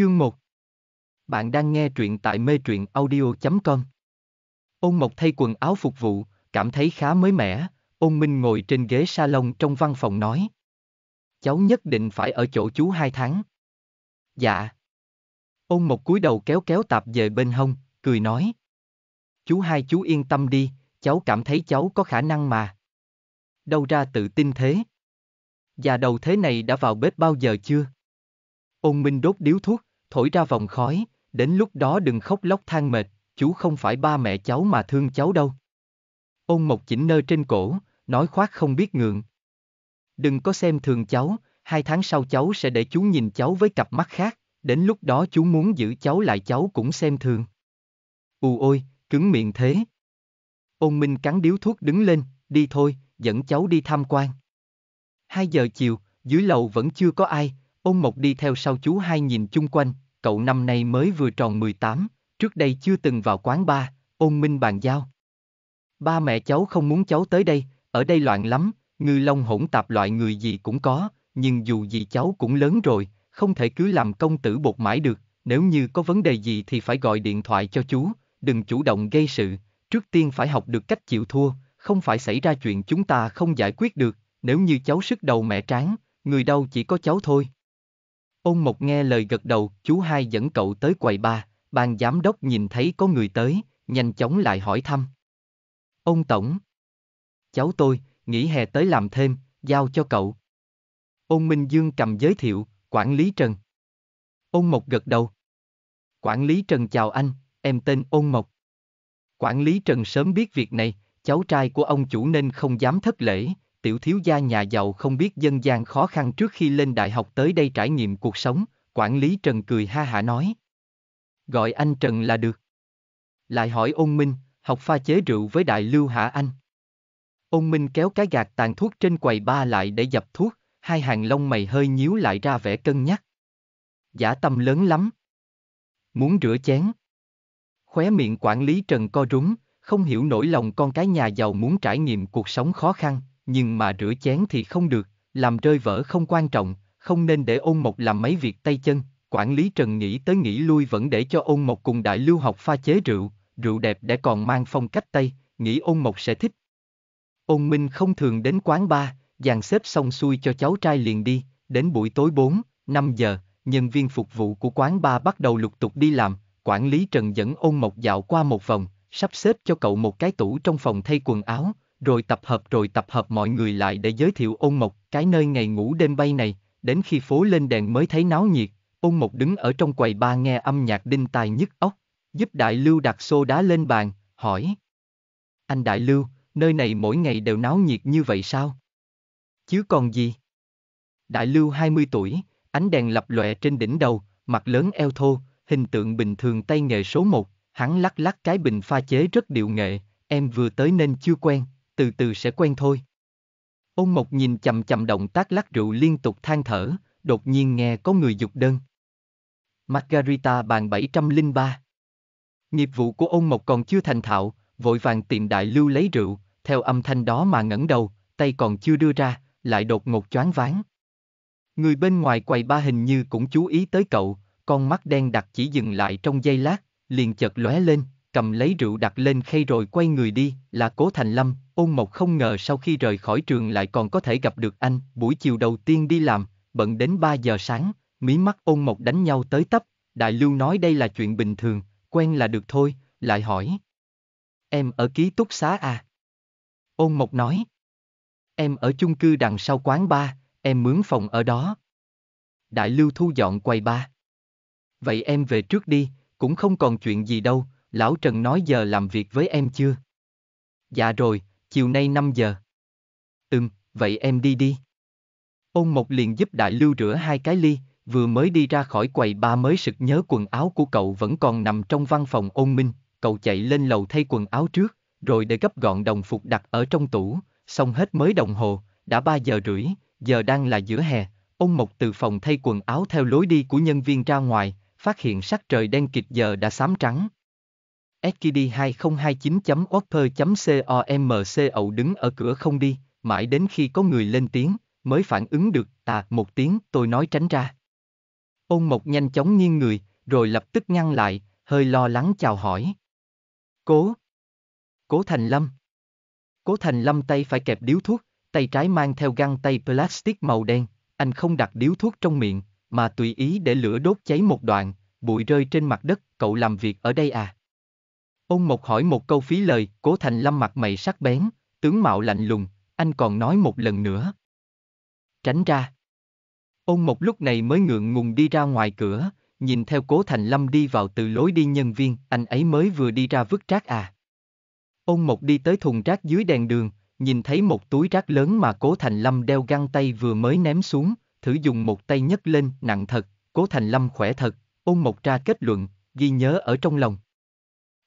Chương 1 Bạn đang nghe truyện tại mê truyện audio.com Ôn Mộc thay quần áo phục vụ, cảm thấy khá mới mẻ, ôn Minh ngồi trên ghế salon trong văn phòng nói. Cháu nhất định phải ở chỗ chú hai tháng. Dạ. Ôn Mộc cúi đầu kéo kéo tạp về bên hông, cười nói. Chú hai chú yên tâm đi, cháu cảm thấy cháu có khả năng mà. Đâu ra tự tin thế? Già đầu thế này đã vào bếp bao giờ chưa? Ôn Minh đốt điếu thuốc, thổi ra vòng khói, đến lúc đó đừng khóc lóc than mệt, chú không phải ba mẹ cháu mà thương cháu đâu. Ôn Mộc chỉnh nơ trên cổ, nói khoác không biết ngượng. Đừng có xem thường cháu, hai tháng sau cháu sẽ để chú nhìn cháu với cặp mắt khác, đến lúc đó chú muốn giữ cháu lại cháu cũng xem thường. Ù ôi, cứng miệng thế. Ôn Minh cắn điếu thuốc đứng lên, đi thôi, dẫn cháu đi tham quan. Hai giờ chiều, dưới lầu vẫn chưa có ai, Ôn Mộc đi theo sau chú hai nhìn chung quanh, cậu năm nay mới vừa tròn 18, trước đây chưa từng vào quán bar, ôn minh bàn giao. Ba mẹ cháu không muốn cháu tới đây, ở đây loạn lắm, ngư long hỗn tạp loại người gì cũng có, nhưng dù gì cháu cũng lớn rồi, không thể cứ làm công tử bột mãi được, nếu như có vấn đề gì thì phải gọi điện thoại cho chú, đừng chủ động gây sự, trước tiên phải học được cách chịu thua, không phải xảy ra chuyện chúng ta không giải quyết được, nếu như cháu sức đầu mẹ tráng, người đâu chỉ có cháu thôi. Ôn Mộc nghe lời gật đầu, chú hai dẫn cậu tới quầy ba, ban giám đốc nhìn thấy có người tới, nhanh chóng lại hỏi thăm. Ông Tổng. Cháu tôi, nghỉ hè tới làm thêm, giao cho cậu. Ôn Minh Dương cầm giới thiệu, quản lý Trần. Ôn Mộc gật đầu. Quản lý Trần chào anh, em tên Ôn Mộc. Quản lý Trần sớm biết việc này, cháu trai của ông chủ nên không dám thất lễ, tiểu thiếu gia nhà giàu không biết dân gian khó khăn trước khi lên đại học tới đây trải nghiệm cuộc sống, quản lý Trần cười ha hả nói. Gọi anh Trần là được. Lại hỏi ôn minh, học pha chế rượu với đại lưu hả anh? Ôn minh kéo cái gạt tàn thuốc trên quầy ba lại để dập thuốc, hai hàng lông mày hơi nhíu lại ra vẻ cân nhắc. Giả tâm lớn lắm. Muốn rửa chén. Khóe miệng quản lý Trần co rúng, không hiểu nổi lòng con cái nhà giàu muốn trải nghiệm cuộc sống khó khăn, nhưng mà rửa chén thì không được, làm rơi vỡ không quan trọng, không nên để ôn mộc làm mấy việc tay chân. Quản lý Trần nghĩ tới nghĩ lui vẫn để cho ôn mộc cùng đại lưu học pha chế rượu, rượu đẹp để còn mang phong cách Tây, nghĩ ôn mộc sẽ thích. Ôn Minh không thường đến quán bar, dàn xếp xong xuôi cho cháu trai liền đi, đến buổi tối 4, 5 giờ, nhân viên phục vụ của quán bar bắt đầu lục tục đi làm, quản lý Trần dẫn ôn mộc dạo qua một vòng, sắp xếp cho cậu một cái tủ trong phòng thay quần áo, rồi tập hợp rồi tập hợp mọi người lại để giới thiệu ôn mộc, cái nơi ngày ngủ đêm bay này, đến khi phố lên đèn mới thấy náo nhiệt, ôn mộc đứng ở trong quầy ba nghe âm nhạc đinh tài nhức óc, giúp đại lưu đặt xô đá lên bàn, hỏi. Anh đại lưu, nơi này mỗi ngày đều náo nhiệt như vậy sao? Chứ còn gì? Đại lưu 20 tuổi, ánh đèn lập lòe trên đỉnh đầu, mặt lớn eo thô, hình tượng bình thường tay nghề số 1, hắn lắc lắc cái bình pha chế rất điệu nghệ, em vừa tới nên chưa quen, từ từ sẽ quen thôi. Ôn Mộc nhìn chầm chầm động tác lắc rượu liên tục than thở, đột nhiên nghe có người dục đơn. Margarita bàn 703 Nghiệp vụ của ông Mộc còn chưa thành thạo, vội vàng tiệm đại lưu lấy rượu, theo âm thanh đó mà ngẩng đầu, tay còn chưa đưa ra, lại đột ngột choáng váng. Người bên ngoài quầy ba hình như cũng chú ý tới cậu, con mắt đen đặc chỉ dừng lại trong giây lát, liền chợt lóe lên, cầm lấy rượu đặt lên khay rồi quay người đi, là Cố Thành Lâm, Ôn Mộc không ngờ sau khi rời khỏi trường lại còn có thể gặp được anh, buổi chiều đầu tiên đi làm, bận đến 3 giờ sáng, mí mắt Ôn Mộc đánh nhau tới tấp, Đại Lưu nói đây là chuyện bình thường, quen là được thôi, lại hỏi. Em ở ký túc xá à? Ôn Mộc nói. Em ở chung cư đằng sau quán ba, em mướn phòng ở đó. Đại Lưu thu dọn quầy ba. Vậy em về trước đi, cũng không còn chuyện gì đâu, Lão Trần nói giờ làm việc với em chưa? Dạ rồi, chiều nay 5 giờ. Ừm, vậy em đi đi. Ôn Mộc liền giúp Đại Lưu rửa hai cái ly, vừa mới đi ra khỏi quầy ba mới sực nhớ quần áo của cậu vẫn còn nằm trong văn phòng ôn minh, cậu chạy lên lầu thay quần áo trước, rồi để gấp gọn đồng phục đặt ở trong tủ, xong hết mới đồng hồ, đã 3 giờ rưỡi, giờ đang là giữa hè, ôn Mộc từ phòng thay quần áo theo lối đi của nhân viên ra ngoài, phát hiện sắc trời đen kịt giờ đã xám trắng skd2029.offer.comc ậu đứng ở cửa không đi, mãi đến khi có người lên tiếng, mới phản ứng được, à, một tiếng, tôi nói tránh ra. Ôn Mộc nhanh chóng nghiêng người, rồi lập tức ngăn lại, hơi lo lắng chào hỏi. Cố. Cố Thành Lâm. Cố Thành Lâm tay phải kẹp điếu thuốc, tay trái mang theo găng tay plastic màu đen, anh không đặt điếu thuốc trong miệng, mà tùy ý để lửa đốt cháy một đoạn, bụi rơi trên mặt đất, cậu làm việc ở đây à? Ôn Mộc hỏi một câu phí lời, Cố Thành Lâm mặt mày sắc bén, tướng mạo lạnh lùng, anh còn nói một lần nữa. Tránh ra. Ôn Mộc lúc này mới ngượng ngùng đi ra ngoài cửa, nhìn theo Cố Thành Lâm đi vào từ lối đi nhân viên, anh ấy mới vừa đi ra vứt rác à. Ôn Mộc đi tới thùng rác dưới đèn đường, nhìn thấy một túi rác lớn mà Cố Thành Lâm đeo găng tay vừa mới ném xuống, thử dùng một tay nhấc lên, nặng thật, Cố Thành Lâm khỏe thật, ôn Mộc ra kết luận, ghi nhớ ở trong lòng.